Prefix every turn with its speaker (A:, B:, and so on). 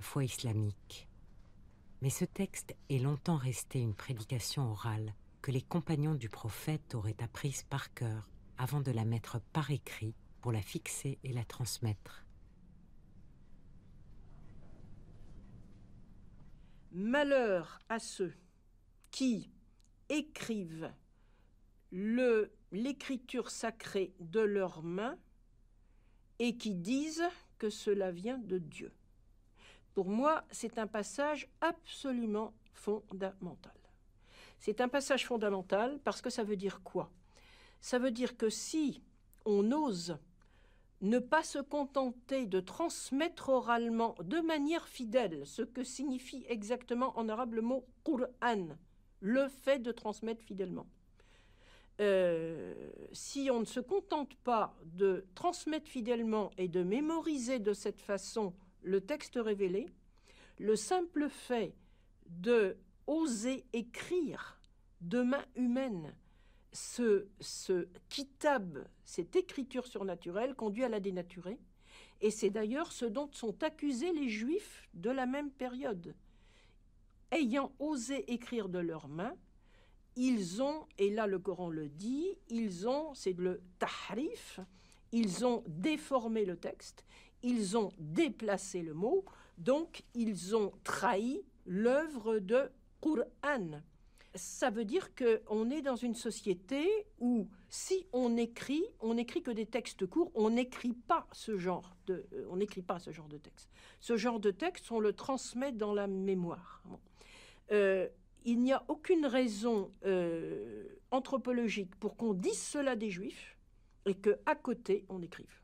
A: foi islamique. Mais ce texte est longtemps resté une prédication orale que les compagnons du prophète auraient apprise par cœur avant de la mettre par écrit pour la fixer et la transmettre.
B: Malheur à ceux qui écrivent l'écriture sacrée de leurs mains et qui disent que cela vient de Dieu. Pour moi, c'est un passage absolument fondamental. C'est un passage fondamental parce que ça veut dire quoi Ça veut dire que si on ose ne pas se contenter de transmettre oralement de manière fidèle ce que signifie exactement en arabe le mot Qur'an, le fait de transmettre fidèlement. Euh, si on ne se contente pas de transmettre fidèlement et de mémoriser de cette façon le texte révélé, le simple fait de oser écrire de main humaine ce, ce kitab, cette écriture surnaturelle conduit à la dénaturer. Et c'est d'ailleurs ce dont sont accusés les juifs de la même période. Ayant osé écrire de leurs mains, ils ont, et là le Coran le dit, ils ont, c'est le tahrif, ils ont déformé le texte, ils ont déplacé le mot, donc ils ont trahi l'œuvre de Qur'an. Ça veut dire qu'on est dans une société où si on écrit, on n'écrit que des textes courts, on n'écrit pas ce genre de, euh, on pas ce genre de texte. Ce genre de texte, on le transmet dans la mémoire. Euh, il n'y a aucune raison euh, anthropologique pour qu'on dise cela des Juifs et qu'à côté, on écrive.